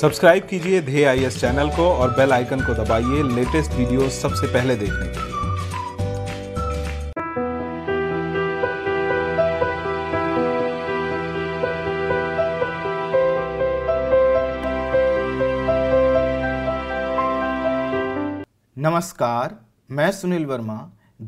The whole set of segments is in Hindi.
सब्सक्राइब कीजिए धे आई एस चैनल को और बेल आइकन को दबाइए लेटेस्ट वीडियो सबसे पहले देखने के लिए नमस्कार मैं सुनील वर्मा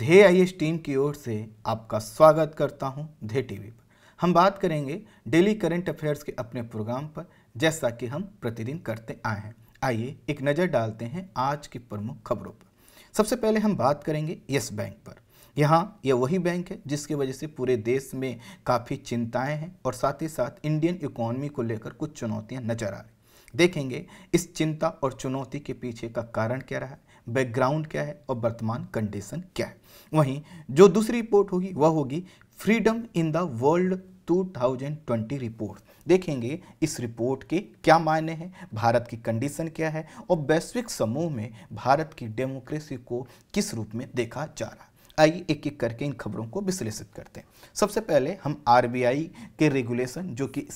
धे आई टीम की ओर से आपका स्वागत करता हूं धे टीवी पर हम बात करेंगे डेली करंट अफेयर्स के अपने प्रोग्राम पर जैसा कि हम प्रतिदिन करते आए हैं आइए एक नज़र डालते हैं आज की प्रमुख खबरों पर सबसे पहले हम बात करेंगे यस बैंक पर यहाँ यह वही बैंक है जिसकी वजह से पूरे देश में काफ़ी चिंताएं हैं और साथ ही साथ इंडियन इकोनॉमी को लेकर कुछ चुनौतियाँ नजर आ रही देखेंगे इस चिंता और चुनौती के पीछे का कारण क्या रहा है बैकग्राउंड क्या है और वर्तमान कंडीशन क्या है वहीं जो दूसरी रिपोर्ट होगी वह होगी freedom in the world 2020 report देखेंगे इस रिपोर्ट के क्या मायने हैं भारत की कंडीशन क्या है और वैश्विक समूह में भारत की डेमोक्रेसी को किस रूप में देखा जा रहा आइए एक एक करके इन खबरों को विश्लेषित करते हैं सबसे पहले हम आरबीआई के रेगुलेशन जो कि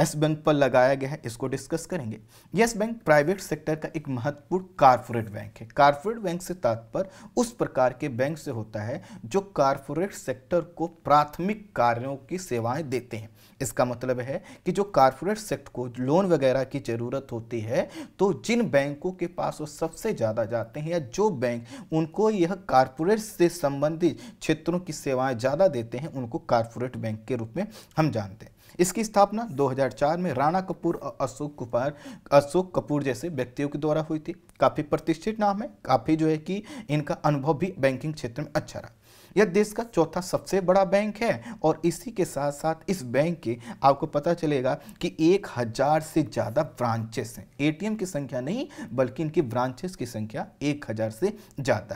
एस बैंक पर लगाया गया है इसको डिस्कस करेंगे येस बैंक प्राइवेट सेक्टर का एक महत्वपूर्ण कारपोरेट बैंक है कारपोरेट बैंक से तात्पर्य उस प्रकार के बैंक से होता है जो कारपोरेट सेक्टर को प्राथमिक कार्यों की सेवाएं देते हैं इसका मतलब है कि जो कारपोरेट सेक्टर को लोन वगैरह की ज़रूरत होती है तो जिन बैंकों के पास वो सबसे ज़्यादा जाते हैं या जो बैंक उनको यह कारपोरेट से संबंधित क्षेत्रों की सेवाएं ज़्यादा देते हैं उनको कारपोरेट बैंक के रूप में हम जानते हैं इसकी स्थापना 2004 में राणा कपूर और अशोक कुमार अशोक कपूर जैसे व्यक्तियों के द्वारा हुई थी काफ़ी प्रतिष्ठित नाम है काफ़ी जो है कि इनका अनुभव भी बैंकिंग क्षेत्र में अच्छा रहा यह देश का चौथा सबसे बड़ा बैंक है और इसी के साथ साथ इस बैंक के आपको पता चलेगा कि एक हज़ार से ज़्यादा ब्रांचेस हैं एटीएम की संख्या नहीं बल्कि इनकी ब्रांचेस की संख्या एक हज़ार से ज़्यादा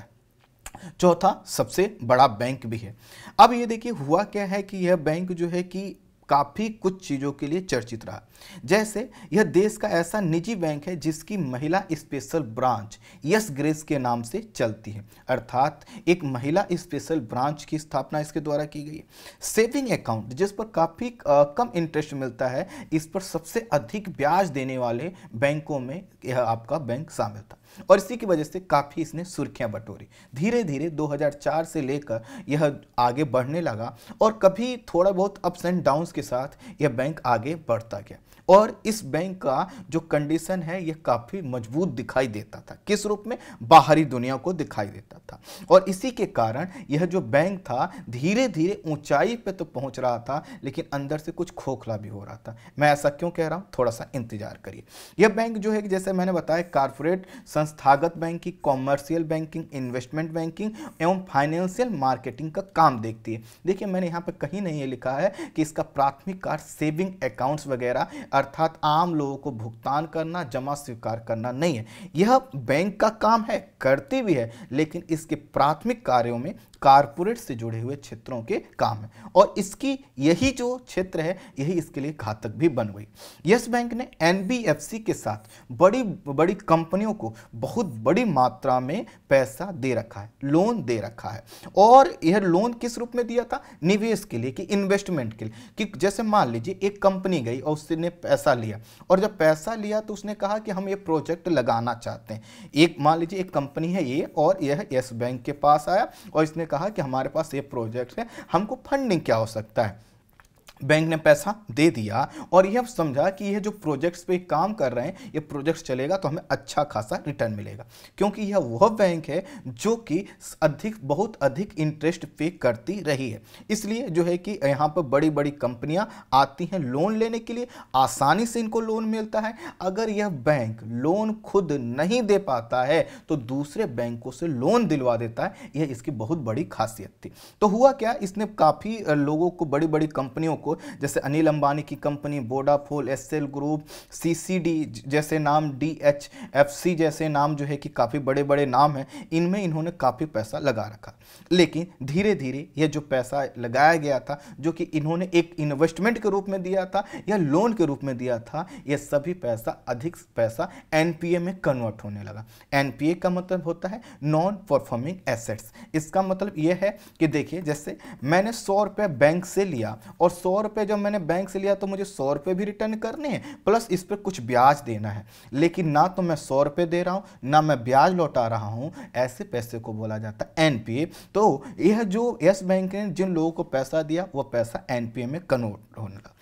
है चौथा सबसे बड़ा बैंक भी है अब ये देखिए हुआ क्या है कि यह बैंक जो है कि काफ़ी कुछ चीज़ों के लिए चर्चित रहा जैसे यह देश का ऐसा निजी बैंक है जिसकी महिला स्पेशल ब्रांच यस ग्रेस के नाम से चलती है अर्थात एक महिला स्पेशल ब्रांच की स्थापना इसके द्वारा की गई है सेविंग अकाउंट जिस पर काफ़ी कम इंटरेस्ट मिलता है इस पर सबसे अधिक ब्याज देने वाले बैंकों में यह आपका बैंक शामिल था और इसी की वजह से काफ़ी इसने सुर्खियां बटोरी धीरे धीरे 2004 से लेकर यह आगे बढ़ने लगा और कभी थोड़ा बहुत अप्स एंड डाउन्स के साथ यह बैंक आगे बढ़ता गया और इस बैंक का जो कंडीशन है यह काफ़ी मजबूत दिखाई देता था किस रूप में बाहरी दुनिया को दिखाई देता था और इसी के कारण यह जो बैंक था धीरे धीरे ऊंचाई पे तो पहुंच रहा था लेकिन अंदर से कुछ खोखला भी हो रहा था मैं ऐसा क्यों कह रहा हूँ थोड़ा सा इंतजार करिए यह बैंक जो है जैसे मैंने बताया कारपोरेट संस्था संस्थागत banking commercial banking investment banking एवं फाइनेंशियल मार्केटिंग का काम देखती है देखिए मैंने यहाँ पर कहीं नहीं लिखा है कि इसका प्राथमिक कार्य सेविंग अकाउंट्स वगैरह अर्थात आम लोगों को भुगतान करना जमा स्वीकार करना नहीं है यह बैंक का काम है करती भी है लेकिन इसके प्राथमिक कार्यों में कारपोरेट से जुड़े हुए क्षेत्रों के काम है और इसकी यही जो क्षेत्र है यही इसके लिए घातक भी बन गई यस बैंक ने एनबीएफसी के साथ बड़ी बड़ी कंपनियों को बहुत बड़ी मात्रा में पैसा दे रखा है लोन दे रखा है और यह लोन किस रूप में दिया था निवेश के लिए कि इन्वेस्टमेंट के लिए कि जैसे मान लीजिए एक कंपनी गई और उसने पैसा लिया और जब पैसा लिया तो उसने कहा कि हम ये प्रोजेक्ट लगाना चाहते हैं एक मान लीजिए एक कंपनी है ये और यह यस बैंक के पास आया और इसने कहा कि हमारे पास ये प्रोजेक्ट है हमको फंडिंग क्या हो सकता है बैंक ने पैसा दे दिया और यह समझा कि यह जो प्रोजेक्ट्स पे काम कर रहे हैं ये प्रोजेक्ट्स चलेगा तो हमें अच्छा खासा रिटर्न मिलेगा क्योंकि यह वह बैंक है जो कि अधिक बहुत अधिक इंटरेस्ट पे करती रही है इसलिए जो है कि यहाँ पर बड़ी बड़ी कंपनियाँ आती हैं लोन लेने के लिए आसानी से इनको लोन मिलता है अगर यह बैंक लोन खुद नहीं दे पाता है तो दूसरे बैंकों से लोन दिलवा देता है यह इसकी बहुत बड़ी खासियत थी तो हुआ क्या इसने काफ़ी लोगों को बड़ी बड़ी कंपनियों को को जैसे अनिल अंबानी की company Vodafone S group C जैसे नाम डी एच एफ सी जैसे नाम जो है कि काफ़ी बड़े बड़े नाम हैं इनमें इन्होंने काफ़ी पैसा लगा रखा लेकिन धीरे धीरे ये जो पैसा लगाया गया था जो कि इन्होंने एक इन्वेस्टमेंट के रूप में दिया था या लोन के रूप में दिया था ये सभी पैसा अधिक पैसा एन में कन्वर्ट होने लगा एन का मतलब होता है नॉन परफॉर्मिंग एसेट्स इसका मतलब यह है कि देखिए जैसे मैंने सौ रुपये बैंक से लिया और सौ सौ रुपये जब मैंने बैंक से लिया तो मुझे सौ रुपये भी रिटर्न करने हैं प्लस इस पर कुछ ब्याज देना है लेकिन ना तो मैं सौ रुपये दे रहा हूँ ना मैं ब्याज लौटा रहा हूँ ऐसे पैसे को बोला जाता है एन तो यह जो यस बैंक ने जिन लोगों को पैसा दिया वह पैसा एन में कन्वर्ट होने लगा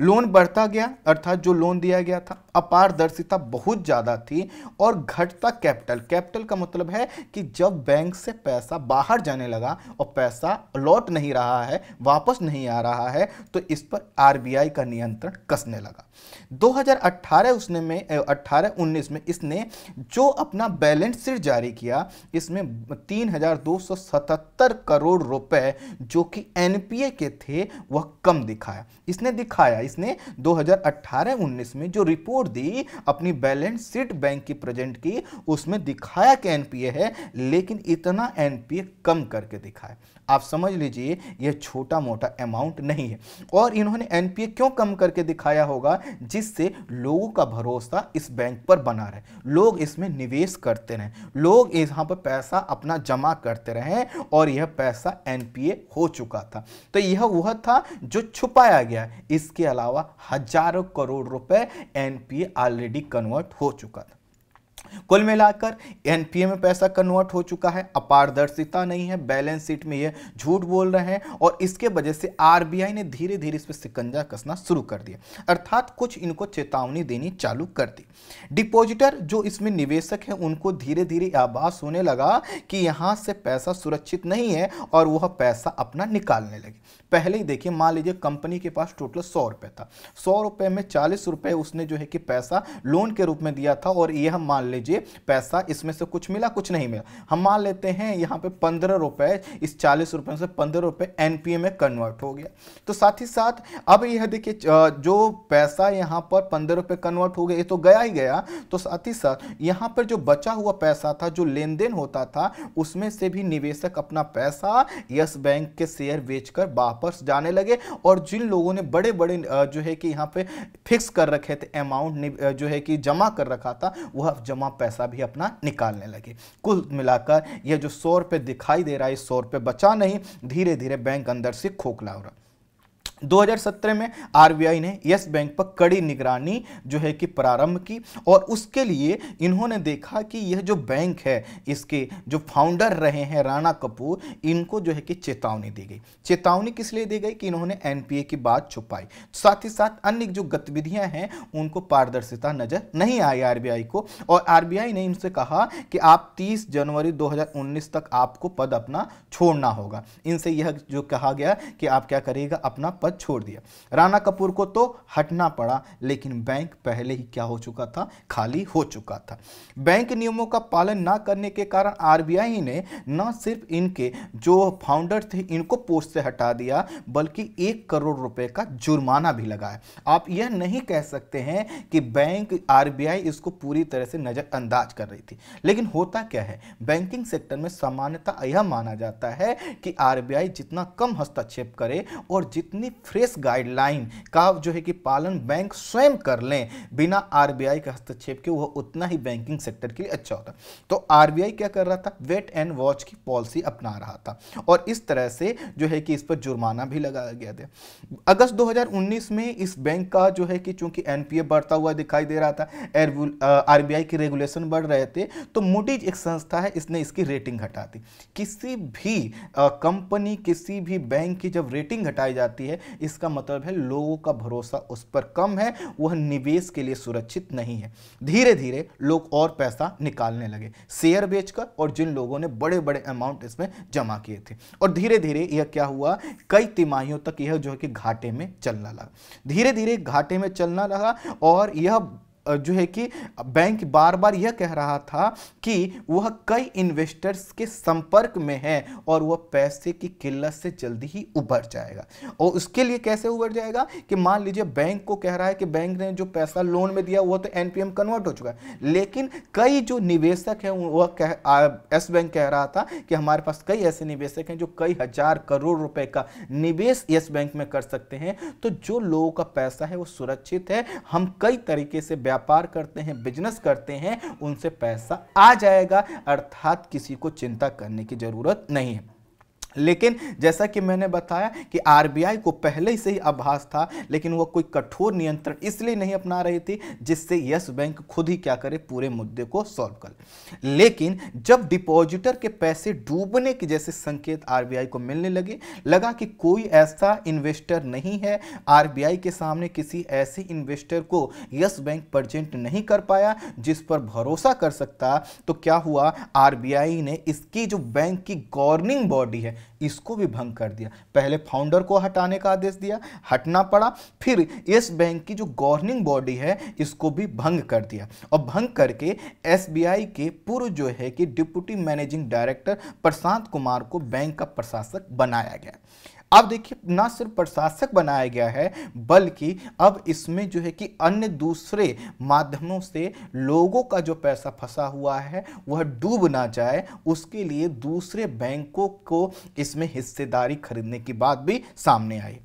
लोन बढ़ता गया अर्थात जो लोन दिया गया था अपारदर्शिता बहुत ज़्यादा थी और घटता कैपिटल कैपिटल का मतलब है कि जब बैंक से पैसा बाहर जाने लगा और पैसा लौट नहीं रहा है वापस नहीं आ रहा है तो इस पर आरबीआई का नियंत्रण कसने लगा 2018 उसने में 18 19 में इसने जो अपना बैलेंस शीट जारी किया इसमें 3277 करोड़ रुपए जो कि एनपीए के थे वह कम दिखाया इसने दिखाया प्राइस ने 2018-19 में जो रिपोर्ट दी अपनी बैलेंस शीट बैंक की प्रेजेंट की उसमें दिखाया कि एनपीए है लेकिन इतना एनपीए कम करके दिखाया आप समझ लीजिए यह छोटा मोटा अमाउंट नहीं है और इन्होंने एनपीए क्यों कम करके दिखाया होगा जिससे लोगों का भरोसा इस बैंक पर बना रहे लोग इसमें निवेश करते रहें लोग यहाँ पर पैसा अपना जमा करते रहें और यह पैसा एनपीए हो चुका था तो यह वह था जो छुपाया गया इसके अलावा हजारों करोड़ रुपए एनपीए ऑलरेडी कन्वर्ट हो चुका था कुल मिलाकर एनपीए में पैसा कन्वर्ट हो चुका है अपारदर्शिता नहीं है बैलेंस शीट में ये झूठ बोल रहे हैं और इसके वजह से आरबीआई ने धीरे धीरे इस पर सिकंजा कसना शुरू कर दिया अर्थात कुछ इनको चेतावनी देनी चालू कर दी डिपॉजिटर जो इसमें निवेशक हैं उनको धीरे धीरे आभास होने लगा कि यहाँ से पैसा सुरक्षित नहीं है और वह पैसा अपना निकालने लगे पहले ही देखिए मान लीजिए कंपनी के पास टोटल सौ रुपये था सौ रुपये में चालीस रुपये उसने जो है कि पैसा लोन के रूप में दिया था और यह मान लीजिए पैसा इसमें से कुछ मिला कुछ नहीं मिला हम मान लेते हैं यहाँ पे पंद्रह रुपये इस चालीस रुपये से पंद्रह रुपये एन में कन्वर्ट हो गया तो साथ ही साथ अब यह देखिए जो पैसा यहाँ पर पंद्रह रुपये कन्वर्ट हो गया ये तो गया ही गया तो साथ ही साथ यहाँ पर जो बचा हुआ पैसा था जो लेन देन होता था उसमें से भी निवेशक अपना पैसा यस बैंक के शेयर बेचकर वापस जाने लगे और जिन लोगों ने बड़े बड़े जो है कि यहाँ पे फिक्स कर रखे थे अमाउंट जो है कि जमा कर रखा था वह जमा जमा पैसा भी अपना निकालने लगे कुल मिलाकर यह जो सौ रुपये दिखाई दे रहा है सौ रुपये बचा नहीं धीरे धीरे बैंक अंदर से खोखला हो रहा 2017 में आरबीआई ने यस बैंक पर कड़ी निगरानी जो है कि प्रारंभ की और उसके लिए इन्होंने देखा कि यह जो बैंक है इसके जो फाउंडर रहे हैं राणा कपूर इनको जो है कि चेतावनी दी गई चेतावनी किस लिए दी गई कि इन्होंने एनपीए की बात छुपाई साथ ही साथ अन्य जो गतिविधियां हैं उनको पारदर्शिता नजर नहीं आई आर को और आर ने इनसे कहा कि आप तीस जनवरी दो तक आपको पद अपना छोड़ना होगा इनसे यह जो कहा गया कि आप क्या करिएगा अपना पद पद छोड़ दिया राणा कपूर को तो हटना पड़ा लेकिन बैंक पहले ही क्या हो चुका था खाली हो चुका था बैंक नियमों का पालन ना करने के कारण आरबीआई ने न सिर्फ इनके जो फाउंडर थे इनको पोस्ट से हटा दिया बल्कि एक करोड़ रुपए का जुर्माना भी लगाया आप यह नहीं कह सकते हैं कि बैंक आरबीआई इसको पूरी तरह से नज़रअंदाज कर रही थी लेकिन होता क्या है बैंकिंग सेक्टर में सामान्यता यह माना जाता है कि आरबीआई जितना कम हस्तक्षेप करे और जितनी फ्रेश गाइडलाइन का जो है कि पालन बैंक स्वयं कर लें बिना आरबीआई के हस्तक्षेप के वह उतना ही बैंकिंग सेक्टर के लिए अच्छा होता तो आरबीआई क्या कर रहा था वेट एंड वॉच की पॉलिसी अपना रहा था और इस तरह से जो है कि इस पर जुर्माना भी लगाया गया था अगस्त 2019 में इस बैंक का जो है कि चूंकि एनपीए बढ़ता हुआ दिखाई दे रहा था आरबीआई के रेगुलेशन बढ़ रहे थे तो मुडीज एक संस्था है इसने इसकी रेटिंग हटा दी किसी भी कंपनी किसी भी बैंक की जब रेटिंग घटाई जाती है इसका मतलब है लोगों का भरोसा उस पर कम है वह निवेश के लिए सुरक्षित नहीं है धीरे धीरे लोग और पैसा निकालने लगे शेयर बेचकर और जिन लोगों ने बड़े बड़े अमाउंट इसमें जमा किए थे और धीरे धीरे यह क्या हुआ कई तिमाहियों तक यह जो है कि घाटे में चलना लगा धीरे धीरे घाटे में चलना लगा और यह जो है कि बैंक बार बार यह कह रहा था कि वह कई इन्वेस्टर्स के संपर्क में है और वह पैसे की किल्लत से जल्दी ही उभर जाएगा और उसके लिए कैसे उभर जाएगा कि मान लीजिए बैंक को कह रहा है कि बैंक ने जो पैसा लोन में दिया वह तो एनपीएम कन्वर्ट हो चुका है लेकिन कई जो निवेशक हैं वह कह एस बैंक कह रहा था कि हमारे पास कई ऐसे निवेशक हैं जो कई हजार करोड़ रुपए का निवेश यस बैंक में कर सकते हैं तो जो लोगों का पैसा है वो सुरक्षित है हम कई तरीके से व्यापार व्यापार करते हैं बिजनेस करते हैं उनसे पैसा आ जाएगा अर्थात किसी को चिंता करने की ज़रूरत नहीं है लेकिन जैसा कि मैंने बताया कि आरबीआई को पहले से ही आभास था लेकिन वह कोई कठोर नियंत्रण इसलिए नहीं अपना रही थी जिससे यस बैंक खुद ही क्या करे पूरे मुद्दे को सॉल्व कर लेकिन जब डिपॉजिटर के पैसे डूबने के जैसे संकेत आरबीआई को मिलने लगे लगा कि कोई ऐसा इन्वेस्टर नहीं है आर के सामने किसी ऐसे इन्वेस्टर को यस बैंक प्रजेंट नहीं कर पाया जिस पर भरोसा कर सकता तो क्या हुआ आर ने इसकी जो बैंक की गवर्निंग बॉडी है इसको भी भंग कर दिया पहले फाउंडर को हटाने का आदेश दिया हटना पड़ा फिर येस बैंक की जो गवर्निंग बॉडी है इसको भी भंग कर दिया और भंग करके एसबीआई के पूर्व जो है कि deputy managing director Prashant Kumar को बैंक का प्रशासक बनाया गया अब देखिए ना सिर्फ प्रशासक बनाया गया है बल्कि अब इसमें जो है कि अन्य दूसरे माध्यमों से लोगों का जो पैसा फंसा हुआ है वह डूब ना जाए उसके लिए दूसरे बैंकों को इसमें हिस्सेदारी खरीदने की बात भी सामने आई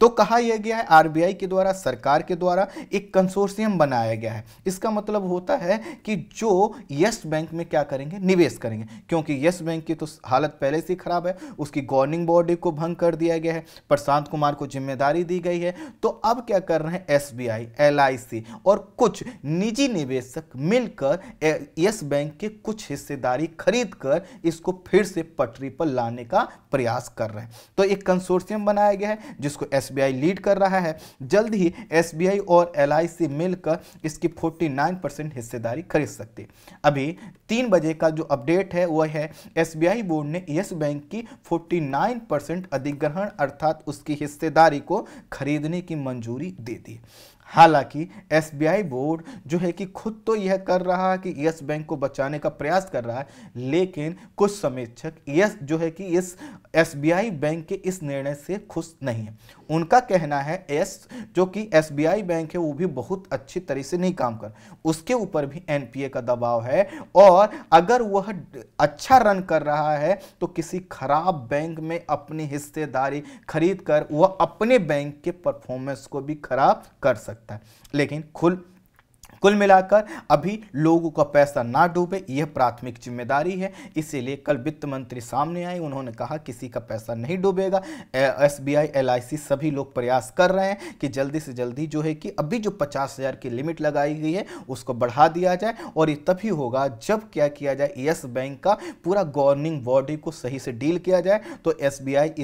तो कहा यह गया है आरबीआई के द्वारा सरकार के द्वारा एक कंसोर्सियम बनाया गया है इसका मतलब होता है कि जो यस बैंक में क्या करेंगे निवेश करेंगे क्योंकि यस बैंक की तो हालत पहले से खराब है उसकी गवर्निंग बॉडी को भंग कर दिया गया है प्रशांत कुमार को जिम्मेदारी दी गई है तो अब क्या कर रहे हैं S B I L I C और कुछ निजी निवेशक मिलकर यस बैंक के कुछ हिस्सेदारी खरीद कर इसको फिर से पटरी पर लाने का प्रयास कर रहे हैं तो एक कंसोर्सियम बनाया गया है जिसको एस एसबीआई लीड कर रहा है जल्द ही एसबीआई और एलआईसी मिलकर इसकी 49 परसेंट हिस्सेदारी खरीद सकते अभी तीन बजे का जो अपडेट है वह है एसबीआई बोर्ड ने यस बैंक की 49 परसेंट अधिग्रहण अर्थात उसकी हिस्सेदारी को खरीदने की मंजूरी दे दी हालांकि एसबीआई बोर्ड जो है कि खुद तो यह कर रहा है कि यस बैंक को बचाने का प्रयास कर रहा है लेकिन कुछ समीक्षक यस जो है कि इस एसबीआई बैंक के इस निर्णय से खुश नहीं है उनका कहना है एस जो कि एसबीआई बैंक है वो भी बहुत अच्छी तरह से नहीं काम कर उसके ऊपर भी एनपीए का दबाव है और अगर वह अच्छा रन कर रहा है तो किसी खराब बैंक में अपनी हिस्सेदारी खरीद कर वह अपने बैंक के परफॉर्मेंस को भी खराब कर सकता सकता है लेकिन खुल कुल मिलाकर अभी लोगों का पैसा ना डूबे यह प्राथमिक जिम्मेदारी है इसीलिए कल वित्त मंत्री सामने आए उन्होंने कहा किसी का पैसा नहीं डूबेगा S B I L I C सभी लोग प्रयास कर रहे हैं कि जल्दी से जल्दी जो है कि अभी जो पचास हज़ार की लिमिट लगाई गई है उसको बढ़ा दिया जाए और ये तभी होगा जब क्या किया जाए यस बैंक का पूरा गवर्निंग बॉडी को सही से डील किया जाए तो एस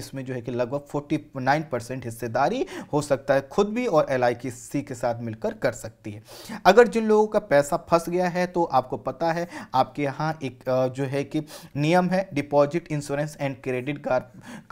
इसमें जो है कि लगभग फोर्टी नाइन परसेंट हिस्सेदारी हो सकता है खुद भी और एल के साथ मिलकर कर सकती है अगर अगर जिन लोगों का पैसा फंस गया है तो आपको पता है आपके यहाँ एक जो है कि नियम है deposit insurance and credit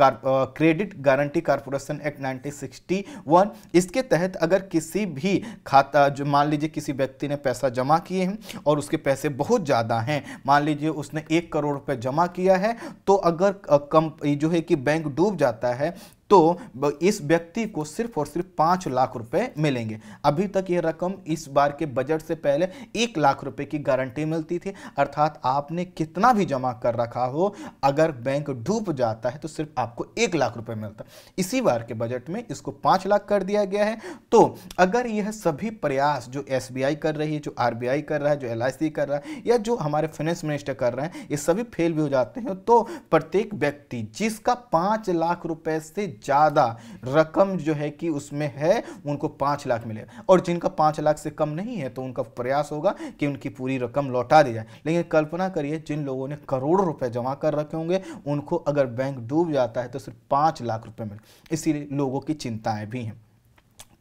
credit guarantee corporation act nineteen इसके तहत अगर किसी भी खाता जो मान लीजिए किसी व्यक्ति ने पैसा जमा किए हैं और उसके पैसे बहुत ज़्यादा हैं मान लीजिए उसने एक करोड़ रुपये जमा किया है तो अगर कम जो है कि बैंक डूब जाता है तो इस व्यक्ति को सिर्फ और सिर्फ पाँच लाख रुपए मिलेंगे अभी तक यह रकम इस बार के बजट से पहले एक लाख रुपए की गारंटी मिलती थी अर्थात आपने कितना भी जमा कर रखा हो अगर बैंक डूब जाता है तो सिर्फ आपको एक लाख रुपए मिलता इसी बार के बजट में इसको पाँच लाख कर दिया गया है तो अगर यह सभी प्रयास जो एस कर रही है जो आर कर रहा है जो एल कर रहा है या जो हमारे फाइनेंस मिनिस्टर कर रहे हैं ये सभी फेल भी हो जाते हैं तो प्रत्येक व्यक्ति जिसका पाँच लाख रुपए से ज़्यादा रकम जो है कि उसमें है उनको पाँच लाख मिलेगा और जिनका पाँच लाख से कम नहीं है तो उनका प्रयास होगा कि उनकी पूरी रकम लौटा दी जाए लेकिन कल्पना करिए जिन लोगों ने करोड़ों रुपए जमा कर रखे होंगे उनको अगर बैंक डूब जाता है तो सिर्फ पाँच लाख रुपये मिले इसीलिए लोगों की चिंताएँ भी हैं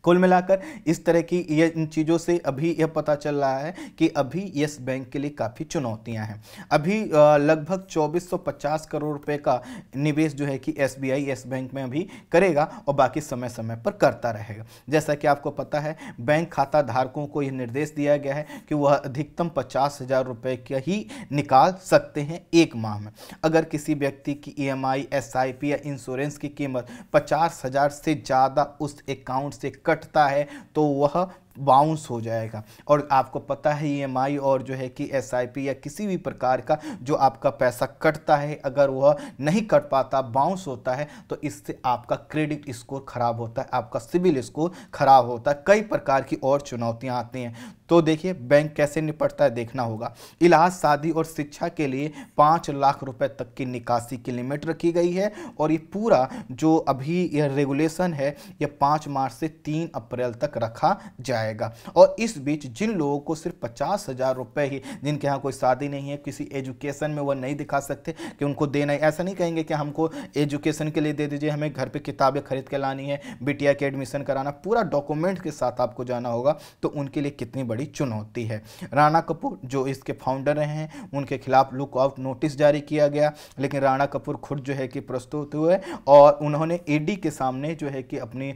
कुल मिलाकर इस तरह की ये इन चीज़ों से अभी यह पता चल रहा है कि अभी यस बैंक के लिए काफ़ी चुनौतियां हैं अभी लगभग 2450 करोड़ रुपए का निवेश जो है कि एस बी आई बैंक में अभी करेगा और बाकी समय समय पर करता रहेगा जैसा कि आपको पता है बैंक खाता धारकों को यह निर्देश दिया गया है कि वह अधिकतम पचास हज़ार रुपये का ही निकाल सकते हैं एक माह में अगर किसी व्यक्ति की E M I S I P या इंश्योरेंस की कीमत पचास हज़ार से ज़्यादा उस अकाउंट से कट कटता है तो वह बाउंस हो जाएगा और आपको पता है ई e और जो है कि एस या किसी भी प्रकार का जो आपका पैसा कटता है अगर वह नहीं कट पाता बाउंस होता है तो इससे आपका क्रेडिट स्कोर ख़राब होता है आपका सिविल स्कोर ख़राब होता है कई प्रकार की और चुनौतियां आती हैं तो देखिए बैंक कैसे निपटता है देखना होगा इलाज शादी और शिक्षा के लिए पाँच लाख रुपए तक की निकासी की लिमिट रखी गई है और ये पूरा जो अभी यह रेगुलेशन है यह पाँच मार्च से तीन अप्रैल तक रखा जाएगा और इस बीच जिन लोगों को सिर्फ पचास हज़ार रुपये ही जिनके यहाँ कोई शादी नहीं है किसी एजुकेशन में वह नहीं दिखा सकते कि उनको देना है ऐसा नहीं कहेंगे कि हमको एजुकेशन के लिए दे दीजिए हमें घर पर किताबें खरीद के लानी है बी के एडमिशन कराना पूरा डॉक्यूमेंट के साथ आपको जाना होगा तो उनके लिए कितनी बड़ी चुनौती है राणा कपूर जो इसके फाउंडर हैं उनके खिलाफ लुक आउट नोटिस जारी किया गया लेकिन राणा कपूर खुद जो है कि प्रस्तुत हुए और उन्होंने ईडी के सामने जो है कि अपनी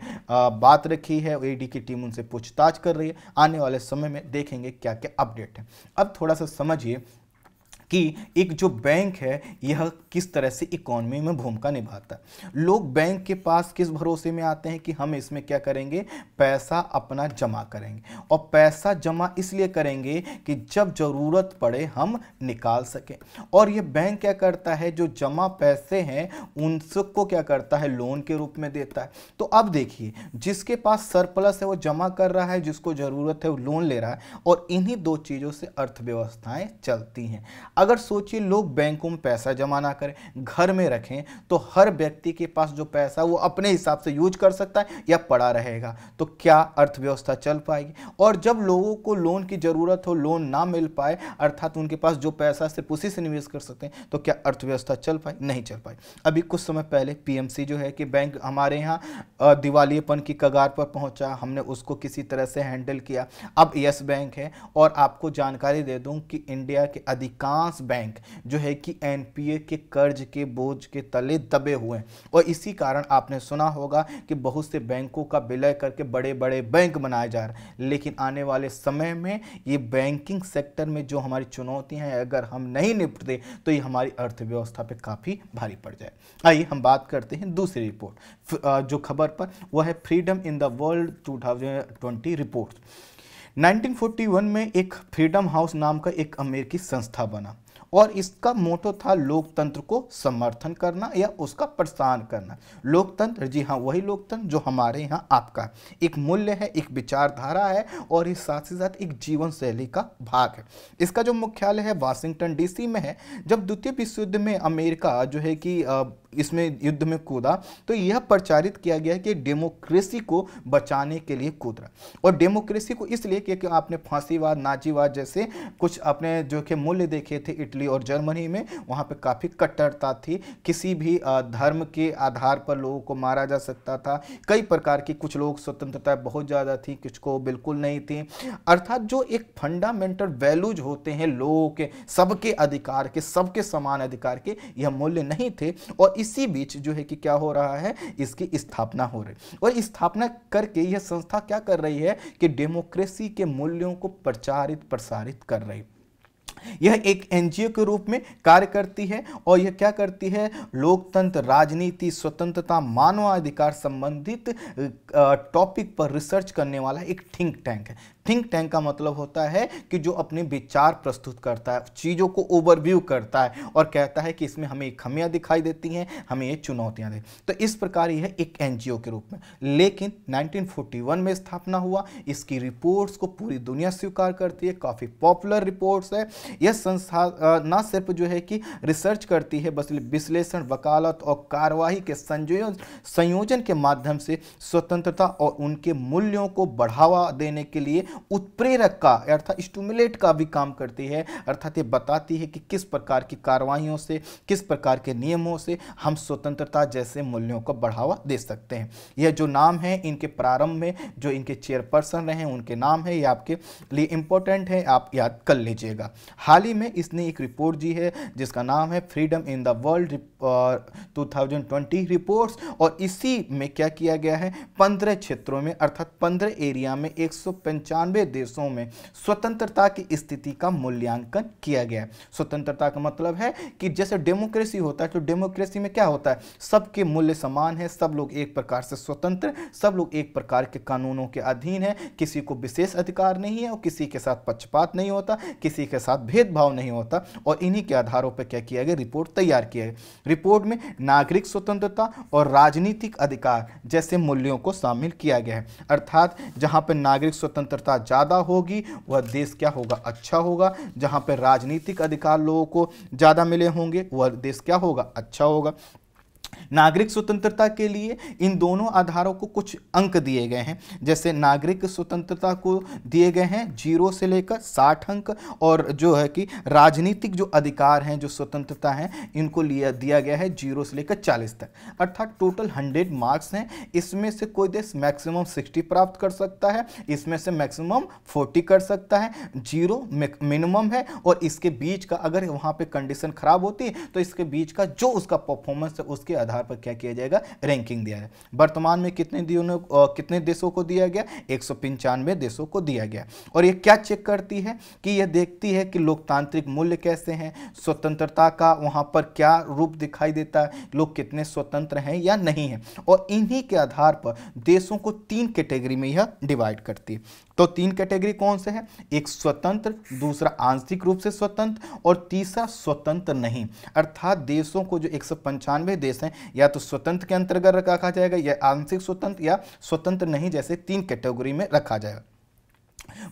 बात रखी है ईडी की टीम उनसे पूछताछ कर रही है आने वाले समय में देखेंगे क्या क्या अपडेट है अब थोड़ा सा समझिए कि एक जो बैंक है यह किस तरह से इकोनॉमी में भूमिका निभाता है लोग बैंक के पास किस भरोसे में आते हैं कि हम इसमें क्या करेंगे पैसा अपना जमा करेंगे और पैसा जमा इसलिए करेंगे कि जब ज़रूरत पड़े हम निकाल सकें और यह बैंक क्या करता है जो जमा पैसे हैं उन सबको क्या करता है लोन के रूप में देता है तो अब देखिए जिसके पास सरप्लस है वो जमा कर रहा है जिसको ज़रूरत है वो लोन ले रहा है और इन्हीं दो चीज़ों से अर्थव्यवस्थाएं चलती हैं अगर सोचिए लोग बैंकों में पैसा जमा ना करें घर में रखें तो हर व्यक्ति के पास जो पैसा वो अपने हिसाब से यूज कर सकता है या पड़ा रहेगा तो क्या अर्थव्यवस्था चल पाएगी और जब लोगों को लोन की ज़रूरत हो लोन ना मिल पाए अर्थात उनके पास जो पैसा सिर्फ उसी से निवेश कर सकते हैं तो क्या अर्थव्यवस्था चल पाए नहीं चल पाए अभी कुछ समय पहले पी जो है कि बैंक हमारे यहाँ दिवालीपन की कगार पर पहुँचा हमने उसको किसी तरह से हैंडल किया अब यस बैंक है और आपको जानकारी दे दूँ कि इंडिया के अधिकांश अधिकांश बैंक जो है कि एनपीए के कर्ज के बोझ के तले दबे हुए हैं और इसी कारण आपने सुना होगा कि बहुत से बैंकों का विलय करके बड़े बड़े बैंक बनाए जा रहे हैं लेकिन आने वाले समय में ये बैंकिंग सेक्टर में जो हमारी चुनौतियाँ हैं अगर हम नहीं निपटते तो ये हमारी अर्थव्यवस्था पर काफ़ी भारी पड़ जाए आइए हम बात करते हैं दूसरी रिपोर्ट जो खबर पर वह है freedom in the world 2020 report 1941 में एक फ्रीडम हाउस नाम का एक अमेरिकी संस्था बना और इसका मोटो था लोकतंत्र को समर्थन करना या उसका प्रसार करना लोकतंत्र जी हाँ वही लोकतंत्र जो हमारे यहाँ आपका एक मूल्य है एक विचारधारा है और इस साथ ही साथ एक जीवन शैली का भाग है इसका जो मुख्यालय है वाशिंगटन डीसी में है जब द्वितीय विश्व युद्ध में अमेरिका जो है कि इसमें युद्ध में कूदा तो यह प्रचारित किया गया कि डेमोक्रेसी को बचाने के लिए कूद रहा और डेमोक्रेसी को इसलिए क्योंकि आपने फांसीवाद नाजीवाद जैसे कुछ अपने जो कि मूल्य देखे थे इटली इटली और जर्मनी में वहाँ पे काफ़ी कट्टरता थी किसी भी धर्म के आधार पर लोगों को मारा जा सकता था कई प्रकार की कुछ लोग स्वतंत्रता बहुत ज़्यादा थी कुछ को बिल्कुल नहीं थी अर्थात जो एक फंडामेंटल वैल्यूज होते हैं लोगों के सबके अधिकार के सबके समान अधिकार के यह मूल्य नहीं थे और इसी बीच जो है कि क्या हो रहा है इसकी स्थापना हो रही और स्थापना करके यह संस्था क्या कर रही है कि डेमोक्रेसी के मूल्यों को प्रचारित प्रसारित कर रही यह एक एनजीओ के रूप में कार्य करती है और यह क्या करती है लोकतंत्र राजनीति स्वतंत्रता मानवाधिकार संबंधित टॉपिक पर रिसर्च करने वाला एक थिंक टैंक है थिंक टैंक का मतलब होता है कि जो अपने विचार प्रस्तुत करता है चीज़ों को ओवरव्यू करता है और कहता है कि इसमें हमें खमियाँ दिखाई देती हैं हमें ये चुनौतियाँ दें तो इस प्रकार यह एक एन के रूप में लेकिन नाइनटीन में स्थापना हुआ इसकी रिपोर्ट्स को पूरी दुनिया स्वीकार करती है काफ़ी पॉपुलर रिपोर्ट्स है यह संस्था न सिर्फ जो है कि रिसर्च करती है बस विश्लेषण वकालत और कार्यवाही के संयोजन संयोजन के माध्यम से स्वतंत्रता और उनके मूल्यों को बढ़ावा देने के लिए उत्प्रेरक का अर्थात स्टूमुलेट का भी काम करती है अर्थात ये बताती है कि किस प्रकार की कार्रवाइयों से किस प्रकार के नियमों से हम स्वतंत्रता जैसे मूल्यों को बढ़ावा दे सकते हैं यह जो नाम है इनके प्रारंभ में जो इनके चेयरपर्सन रहे उनके नाम है ये आपके लिए इंपॉर्टेंट है आप याद कर लीजिएगा हाल ही में इसने एक रिपोर्ट दी है जिसका नाम है freedom in the world two reports और इसी में क्या किया गया है पंद्रह क्षेत्रों में अर्थात पंद्रह एरिया में एक इक्यानवे देशों में स्वतंत्रता की स्थिति का मूल्यांकन किया गया स्वतंत्रता का मतलब है कि जैसे डेमोक्रेसी होता है तो डेमोक्रेसी में क्या होता है सबके मूल्य समान है सब लोग एक प्रकार से स्वतंत्र सब लोग एक प्रकार के कानूनों के अधीन है किसी को विशेष अधिकार नहीं है और किसी के साथ पक्षपात नहीं होता किसी के साथ भेदभाव नहीं होता और इन्हीं के आधारों पर क्या किया गया रिपोर्ट तैयार किया गया रिपोर्ट में नागरिक स्वतंत्रता और राजनीतिक अधिकार जैसे मूल्यों को शामिल किया गया है अर्थात जहां पर नागरिक स्वतंत्रता सत्ता ज़्यादा होगी वह देश क्या होगा अच्छा होगा जहाँ पर राजनीतिक अधिकार लोगों को ज़्यादा मिले होंगे वह देश क्या होगा अच्छा होगा नागरिक स्वतंत्रता के लिए इन दोनों आधारों को कुछ अंक दिए गए हैं जैसे नागरिक स्वतंत्रता को दिए गए हैं जीरो से लेकर साठ अंक और जो है कि राजनीतिक जो अधिकार हैं जो स्वतंत्रता हैं इनको लिया दिया गया है जीरो से लेकर चालीस तक अर्थात टोटल हंड्रेड मार्क्स हैं इसमें से कोई देश मैक्सिमम सिक्सटी प्राप्त कर सकता है इसमें से मैक्सिमम फोर्टी कर सकता है जीरो मिनिमम है और इसके बीच का अगर वहाँ पर कंडीशन खराब होती तो इसके बीच का जो उसका परफॉर्मेंस है उसके आधार पर क्या किया जाएगा रैंकिंग दिया जाए वर्तमान में कितने दिनों कितने देशों को दिया गया एक देशों को दिया गया और ये क्या चेक करती है कि यह देखती है कि लोकतांत्रिक मूल्य कैसे हैं स्वतंत्रता का वहाँ पर क्या रूप दिखाई देता है लोग कितने स्वतंत्र हैं या नहीं है और इन्हीं के आधार पर देशों को तीन कैटेगरी में यह डिवाइड करती है तो तीन कैटेगरी कौन से हैं एक स्वतंत्र दूसरा आंशिक रूप से स्वतंत्र और तीसरा स्वतंत्र नहीं अर्थात देशों को जो एक देश हैं हैं या तो स्वतंत्र के अंतर्गत रखा जाएगा या आंशिक स्वतंत्र या स्वतंत्र नहीं जैसे तीन कैटेगरी में रखा जाएगा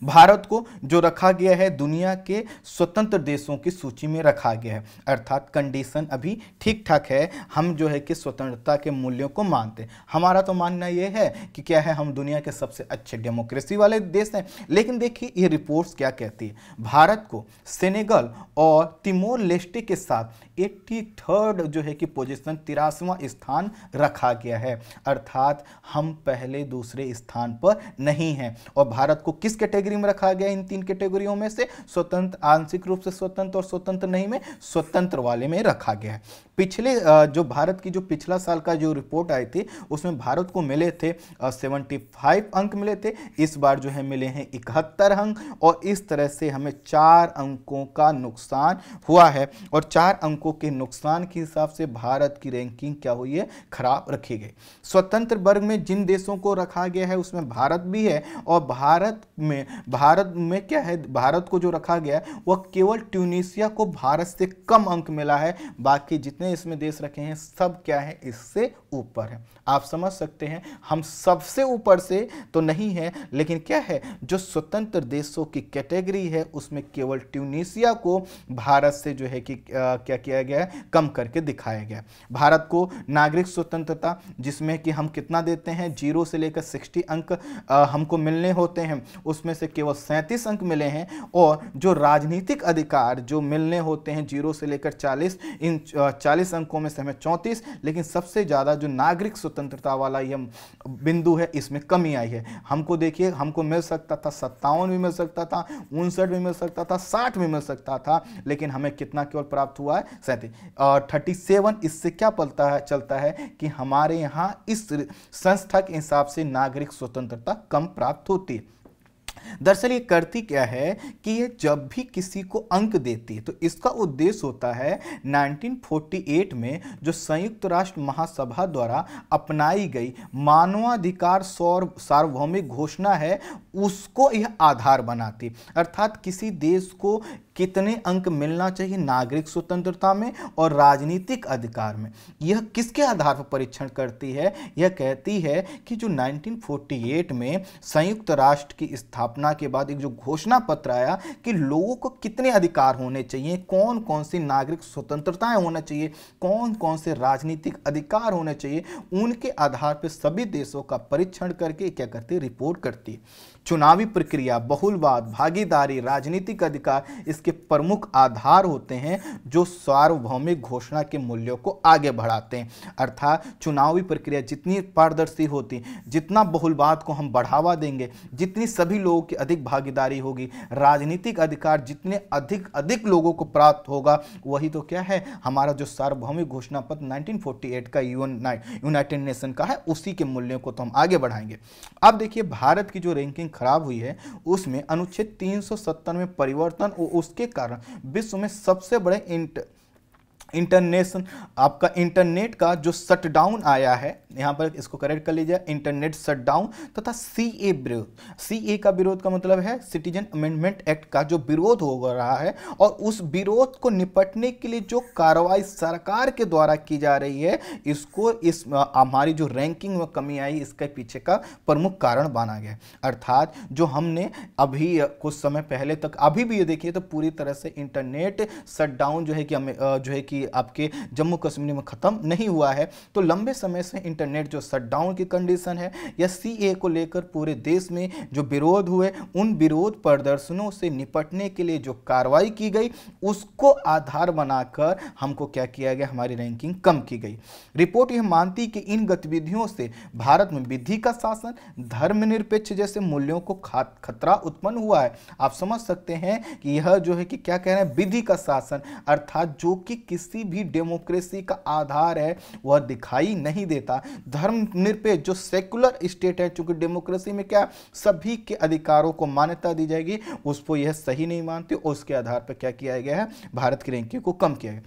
भारत को जो रखा गया है दुनिया के स्वतंत्र देशों की सूची में रखा गया है अर्थात कंडीशन अभी ठीक ठाक है हम जो है कि स्वतंत्रता के मूल्यों को मानते हैं हमारा तो मानना यह है कि क्या है हम दुनिया के सबसे अच्छे डेमोक्रेसी वाले देश हैं लेकिन देखिए ये रिपोर्ट्स क्या कहती है भारत को सेनेगल और तिमोर लेस्टे के साथ एट्टी थर्ड जो है कि पोजिशन तिरासवा स्थान रखा गया है अर्थात हम पहले दूसरे स्थान पर नहीं हैं और भारत को किस कैटे कैटेगरी में रखा गया इन तीन कैटेगरियों में से स्वतंत्र आंशिक रूप से स्वतंत्र और स्वतंत्र नहीं में स्वतंत्र वाले में रखा गया है पिछले जो भारत की जो पिछला साल का जो रिपोर्ट आई थी उसमें भारत को मिले थे सेवेंटी फाइव अंक मिले थे इस बार जो है मिले हैं इकहत्तर अंक और इस तरह से हमें चार अंकों का नुकसान हुआ है और चार अंकों के नुकसान के हिसाब से भारत की रैंकिंग क्या हुई है खराब रखी गई स्वतंत्र वर्ग में जिन देशों को रखा गया है उसमें भारत भी है और भारत में हैं भारत में क्या है भारत को जो रखा गया है वह केवल ट्यूनिसिया को भारत से कम अंक मिला है बाकी जितने इसमें देश रखे हैं सब क्या है इससे ऊपर है आप समझ सकते हैं हम सबसे ऊपर से तो नहीं है लेकिन क्या है जो स्वतंत्र देशों की कैटेगरी है उसमें केवल ट्यूनिसिया को भारत से जो है कि आ, क्या किया गया है कम करके दिखाया गया भारत को नागरिक स्वतंत्रता जिसमें कि हम कितना देते हैं जीरो से लेकर सिक्सटी अंक आ, हमको मिलने होते हैं उसमें में से केवल सैंतीस अंक मिले हैं और जो राजनीतिक अधिकार जो मिलने होते हैं जीरो से लेकर चालीस इन चालीस अंकों में से हमें चौंतीस लेकिन सबसे ज़्यादा जो नागरिक स्वतंत्रता वाला यह बिंदु है इसमें कमी आई है हमको देखिए हमको मिल सकता था सत्तावन भी मिल सकता था उनसठ भी मिल सकता था साठ भी मिल सकता था लेकिन हमें कितना केवल प्राप्त हुआ है सैंतीस और थर्टी सेवन इससे क्या पलता है चलता है कि हमारे यहाँ इस संस्था के हिसाब से नागरिक स्वतंत्रता कम प्राप्त होती है दरअसल ये करती क्या है कि ये जब भी किसी को अंक देती है तो इसका उद्देश्य होता है 1948 में जो संयुक्त राष्ट्र महासभा द्वारा अपनाई गई मानवाधिकार सौर सार्वभौमिक घोषणा है उसको यह आधार बनाती अर्थात किसी देश को कितने अंक मिलना चाहिए नागरिक स्वतंत्रता में और राजनीतिक अधिकार में यह किसके आधार पर परीक्षण करती है यह कहती है कि जो 1948 में संयुक्त राष्ट्र की स्थापना स्थापना के बाद एक जो घोषणा पत्र आया कि लोगों को कितने अधिकार होने चाहिए कौन कौन सी नागरिक स्वतंत्रताएं होना चाहिए कौन कौन से राजनीतिक अधिकार होने चाहिए उनके आधार पर सभी देशों का परीक्षण करके क्या करती रिपोर्ट करती है चुनावी प्रक्रिया बहुलवाद भागीदारी राजनीतिक अधिकार इसके प्रमुख आधार होते हैं जो सार्वभौमिक घोषणा के मूल्यों को आगे बढ़ाते हैं अर्थात चुनावी प्रक्रिया जितनी पारदर्शी होती जितना बहुलवाद को हम बढ़ावा देंगे जितनी सभी लोगों की अधिक भागीदारी होगी राजनीतिक अधिकार जितने अधिक अधिक लोगों को प्राप्त होगा वही तो क्या है हमारा जो सार्वभौमिक घोषणा पत्र नाइनटीन का यू यूनाइटेड नेशन का है उसी के मूल्यों को तो हम आगे बढ़ाएंगे अब देखिए भारत की जो रैंकिंग खराब हुई है उसमें अनुच्छेद तीन में परिवर्तन और उसके कारण विश्व में सबसे बड़े इंट इंटरनेशन आपका इंटरनेट का जो शटडाउन आया है यहाँ पर इसको करेक्ट कर लीजिए इंटरनेट शटडाउन तथा सी ए विरोध सी ए का विरोध का मतलब है सिटीजन अमेंडमेंट एक्ट का जो विरोध हो रहा है और उस विरोध को निपटने के लिए जो कार्रवाई सरकार के द्वारा की जा रही है इसको इस हमारी जो रैंकिंग में कमी आई इसके पीछे का प्रमुख कारण माना गया अर्थात जो हमने अभी कुछ समय पहले तक अभी भी ये देखिए तो पूरी तरह से इंटरनेट शटडाउन जो है कि हमें जो है कि कि आपके जम्मू कश्मीर में ख़त्म नहीं हुआ है तो लंबे समय से इंटरनेट जो शटडाउन की कंडीशन है या सी को लेकर पूरे देश में जो विरोध हुए उन विरोध प्रदर्शनों से निपटने के लिए जो कार्रवाई की गई उसको आधार बनाकर हमको क्या किया गया हमारी रैंकिंग कम की गई रिपोर्ट यह मानती कि इन गतिविधियों से भारत में विधि का शासन धर्मनिरपेक्ष जैसे मूल्यों को खतरा उत्पन्न हुआ है आप समझ सकते हैं कि यह जो है कि क्या कह रहे हैं विधि का शासन अर्थात जो कि किस किसी भी डेमोक्रेसी का आधार है वह दिखाई नहीं देता धर्म निरपेक्ष जो सेकुलर स्टेट है चूंकि डेमोक्रेसी में क्या सभी के अधिकारों को मान्यता दी जाएगी उसको यह सही नहीं मानते और उसके आधार पर क्या किया गया है भारत की रैंकिंग को कम किया गया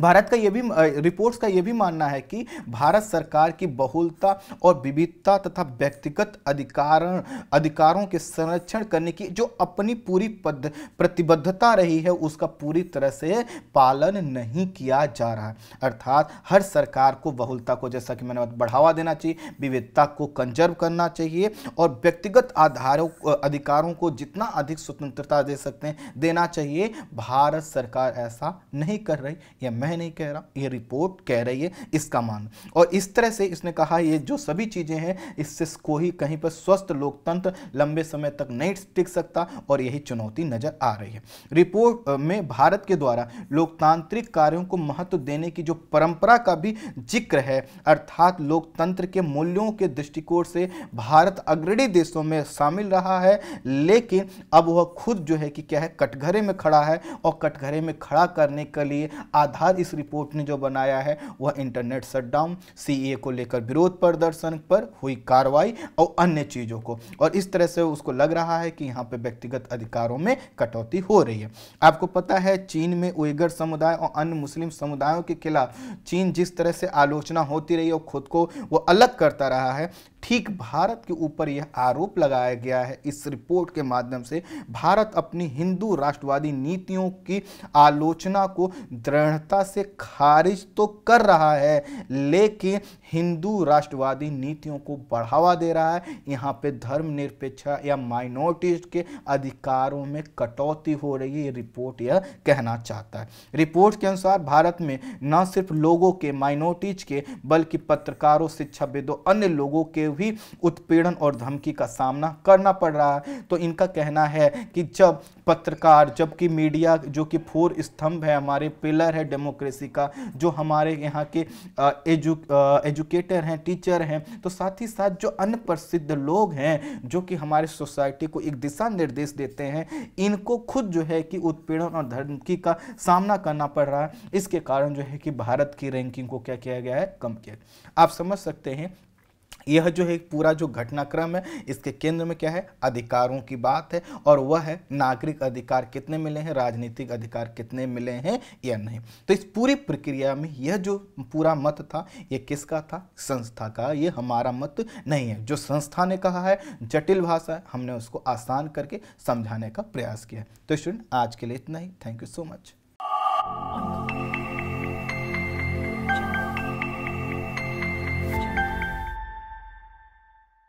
भारत का ये भी रिपोर्ट्स का ये भी मानना है कि भारत सरकार की बहुलता और विविधता तथा व्यक्तिगत अधिकार अधिकारों के संरक्षण करने की जो अपनी पूरी पद प्रतिबद्धता रही है उसका पूरी तरह से पालन नहीं किया जा रहा है अर्थात हर सरकार को बहुलता को जैसा कि मैंने बढ़ावा देना चाहिए विविधता को कंजर्व करना चाहिए और व्यक्तिगत आधारों अधिकारों को जितना अधिक स्वतंत्रता दे सकते हैं देना चाहिए भारत सरकार ऐसा नहीं कर रही या मैं नहीं कह रहा ये रिपोर्ट कह रही है इसका मान और इस तरह से इसने कहा ये जो सभी चीज़ें हैं इससे कोई कहीं पर स्वस्थ लोकतंत्र लंबे समय तक नहीं टिक सकता और यही चुनौती नजर आ रही है रिपोर्ट में भारत के द्वारा लोकतांत्रिक कार्यों को महत्व देने की जो परंपरा का भी जिक्र है अर्थात लोकतंत्र के मूल्यों के दृष्टिकोण से भारत अग्रणी देशों में शामिल रहा है लेकिन अब वह खुद जो है कि क्या है कटघरे में खड़ा है और कटघरे में खड़ा करने के लिए आधार बाद इस रिपोर्ट ने जो बनाया है वह इंटरनेट शटडाउन सीए e को लेकर विरोध प्रदर्शन पर हुई कार्रवाई और अन्य चीज़ों को और इस तरह से उसको लग रहा है कि यहाँ पर व्यक्तिगत अधिकारों में कटौती हो रही है आपको पता है चीन में उइगर समुदाय और अन्य मुस्लिम समुदायों के खिलाफ चीन जिस तरह से आलोचना होती रही और खुद को वो अलग करता रहा है ठीक भारत के ऊपर यह आरोप लगाया गया है इस रिपोर्ट के माध्यम से भारत अपनी हिंदू राष्ट्रवादी नीतियों की आलोचना को दृढ़ता से खारिज तो कर रहा है लेकिन हिंदू राष्ट्रवादी नीतियों को बढ़ावा दे रहा है यहाँ पे धर्मनिरपेक्ष या माइनॉरिटीज के अधिकारों में कटौती हो रही है रिपोर्ट यह कहना चाहता है रिपोर्ट के अनुसार भारत में न सिर्फ लोगों के माइनॉरिटीज के बल्कि पत्रकारों शिक्षाविदों अन्य लोगों के भी उत्पीड़न और धमकी का सामना करना पड़ रहा है तो इनका कहना है कि जब पत्रकार जबकि मीडिया जो कि फोर स्तंभ है हमारे पिलर है डेमोक्रेसी का जो हमारे यहाँ के एजु एजुकेटर हैं टीचर हैं तो साथ ही साथ जो अनप्रसिद्ध लोग हैं जो कि हमारे सोसाइटी को एक दिशा निर्देश देते हैं इनको खुद जो है कि उत्पीड़न और धमकी का सामना करना पड़ रहा है इसके कारण जो है कि भारत की रैंकिंग को क्या किया गया है कम किया आप समझ सकते हैं यह जो है पूरा जो घटनाक्रम है इसके केंद्र में क्या है अधिकारों की बात है और वह है नागरिक अधिकार कितने मिले हैं राजनीतिक अधिकार कितने मिले हैं या नहीं तो इस पूरी प्रक्रिया में यह जो पूरा मत था यह किसका था संस्था का यह हमारा मत नहीं है जो संस्था ने कहा है जटिल भाषा हमने उसको आसान करके समझाने का प्रयास किया तो स्टूडेंट आज के लिए इतना ही थैंक यू सो मच